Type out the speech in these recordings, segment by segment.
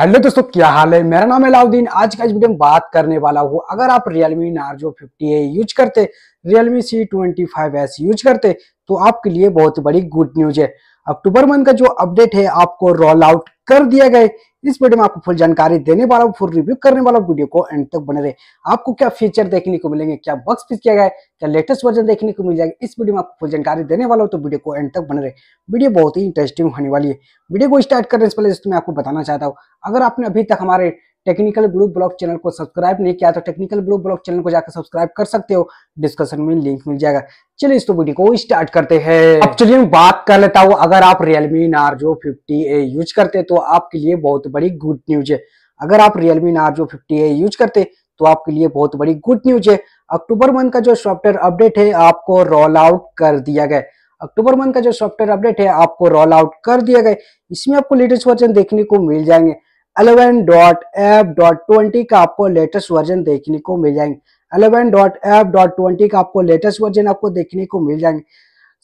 hello दोस्तों क्या हाल है मेरा नाम है लाउद्दीन आज का इस वीडियो में बात करने वाला हूँ अगर आप Realme Narzo 50A यूज करते Realme C25s यूज करते तो आपके लिए बहुत बड़ी गुड न्यूज है अक्टूबर मंथ का जो अपडेट है आपको रोल आउट कर दिया गया इस वीडियो में आपको फुल जानकारी देने वाला हूँ फुल रिव्यू करने वाला वीडियो को एंड तक बने रहे आपको क्या फीचर देखने को मिलेंगे क्या बक्स फिक्स किया गया क्या लेटेस्ट वर्जन देखने को मिल जाएगा इस वीडियो में आपको फुल जानकारी देने वाला हो तो वीडियो को एंड तक बने रहे वीडियो बहुत ही इंटरेस्टिंग होने वाली है वीडियो को स्टार्ट करने से पहले मैं आपको बताना चाहता हूँ अगर आपने अभी तक हमारे टेक्निकल ग्रुप ब्लॉग चैनल को सब्सक्राइब नहीं किया तो टेक्निकल ग्रुप ब्लॉग चैनल को जाकर सब्सक्राइब कर सकते हो डिस्कशन में लिंक मिल जाएगा चलिए इस तो वीडियो को स्टार्ट करते हैं चलिए मैं बात कर लेता हूँ अगर आप Realme Narzo fifty A use करते तो आपके लिए बहुत बड़ी गुड न्यूज है अगर आप Realme Narzo fifty A use करते तो आपके लिए बहुत बड़ी गुड न्यूज है अक्टूबर मंथ का जो सॉफ्टवेयर अपडेट है आपको रोल आउट कर दिया गया अक्टूबर मंथ का जो सॉफ्टवेयर अपडेट है आपको रोल आउट कर दिया गया इसमें आपको लेटेस्ट वर्जन देखने को मिल जाएंगे eleven dot app dot twenty का आपको लेटेस्ट वर्जन देखने को मिल जाएंगे eleven dot app dot twenty का आपको लेटेस्ट वर्जन आपको देखने को मिल जाएंगे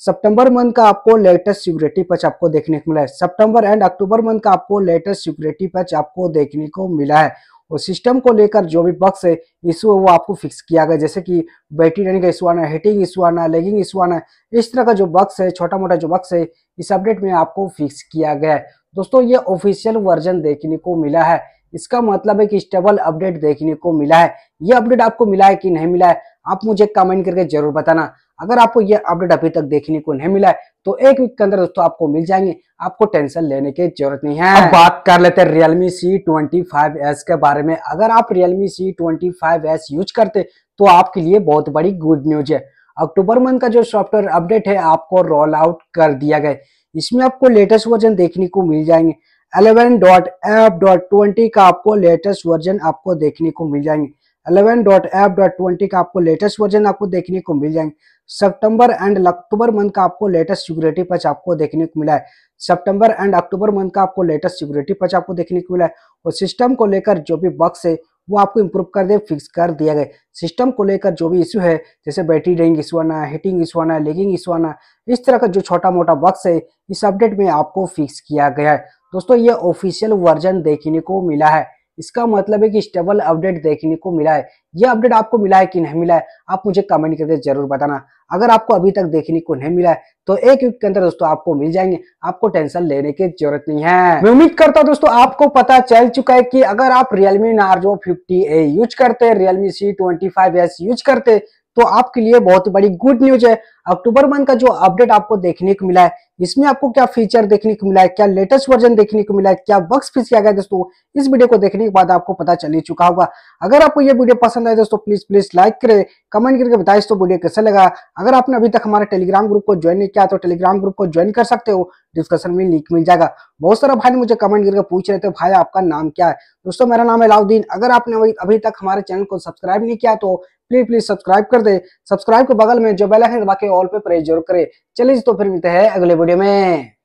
सितंबर मंथ का आपको लेटेस्ट सिक्योरिटी पैच आपको देखने को मिला है सितंबर एंड अक्टूबर मंथ का आपको लेटेस्ट सिक्योरिटी पैच आपको देखने को मिला है और सिस्टम को लेकर जो भी बक्स है इशू है वो आपको फिक्स किया गया जैसे कि बैटरी रनिंग का इशू आना हीटिंग इशू आना लेगिंग इशू आना इस तरह का जो बक्स है छोटा मोटा जो बक्स है इस अपडेट में आपको फिक्स किया गया है दोस्तों ये ऑफिशियल वर्जन देखने को मिला है इसका मतलब है कि स्टेबल अपडेट देखने को मिला है ये अपडेट आपको मिला है कि नहीं मिला है आप मुझे कमेंट करके जरूर बताना अगर आपको यह अपडेट अभी तक देखने को नहीं मिला है तो एक वीक के अंदर दोस्तों आपको मिल जाएंगे आपको टेंशन लेने की जरूरत नहीं है अब बात कर लेते हैं Realme C twenty five S के बारे में अगर आप Realme C twenty five S use करते तो आपके लिए बहुत बड़ी गुड न्यूज है अक्टूबर मंथ का जो सॉफ्टवेयर अपडेट है आपको रोल आउट कर दिया गया इसमें आपको लेटेस्ट वर्जन देखने को मिल जाएंगे 11.app.20 का आपको लेटेस्ट वर्जन आपको देखने को मिल जाएंगे 11.app.20 का आपको लेटेस्ट वर्जन आपको देखने को मिल जाएंगे सितंबर एंड अक्टूबर मंथ का आपको लेटेस्ट सिक्योरिटी पच आपको देखने को मिला है सितंबर एंड अक्टूबर मंथ का आपको लेटेस्ट सिक्योरिटी पच आपको देखने को मिला है और सिस्टम को लेकर जो भी बक्स है वो आपको इम्प्रूव कर दे फिक्स कर दिया गया सिस्टम को लेकर जो भी इशू है जैसे बैटरी ड्रेइंग इशू आना हीटिंग इशू आना लेगिंग इशू आना इस तरह का जो छोटा मोटा बक्स है इस अपडेट में आपको फिक्स किया गया है दोस्तों ये ऑफिशियल वर्जन देखने को मिला है इसका मतलब है कि स्टेबल अपडेट देखने को मिला है यह अपडेट आपको मिला है कि नहीं मिला है आप मुझे कमेंट करके जरूर बताना अगर आपको अभी तक देखने को नहीं मिला है तो एक वीक के अंदर दोस्तों आपको मिल जाएंगे आपको टेंशन लेने की जरूरत नहीं है मैं उम्मीद करता हूँ दोस्तों आपको पता चल चुका है कि अगर आप Realme फिफ्टी ए यूज करते रियलमी फाइव एस यूज करते तो आपके लिए बहुत बड़ी गुड न्यूज है अक्टूबर मंथ का जो अपडेट आपको देखने को मिला है इसमें आपको क्या फीचर देखने को मिला है क्या लेटेस्ट वर्जन देखने को मिला है क्या बक्स फिक्स किया गया दोस्तों इस वीडियो को देखने के बाद आपको पता चल ही चुका होगा अगर आपको ये वीडियो पसंद आए दोस्तों प्लीज प्लीज लाइक करे कमेंट करके बताए दोस्तों वीडियो कैसा लगा अगर आपने अभी तक हमारे टेलीग्राम ग्रुप को ज्वाइन नहीं किया तो टेलीग्राम ग्रुप को ज्वाइन कर सकते हो डिस्कशन में लिंक मिल जाएगा बहुत सारा भाई मुझे कमेंट करके पूछ रहे थे भाई आपका नाम क्या है दोस्तों मेरा नाम है अलाउद्दीन अगर आपने अभी तक हमारे चैनल को सब्सक्राइब नहीं किया तो प्लीज प्लीज सब्सक्राइब कर दे सब्सक्राइब के बगल में जो बेल आइकन दबा के ऑल पे प्रेस जरूर करें चलिए तो फिर मिलते हैं अगले वीडियो में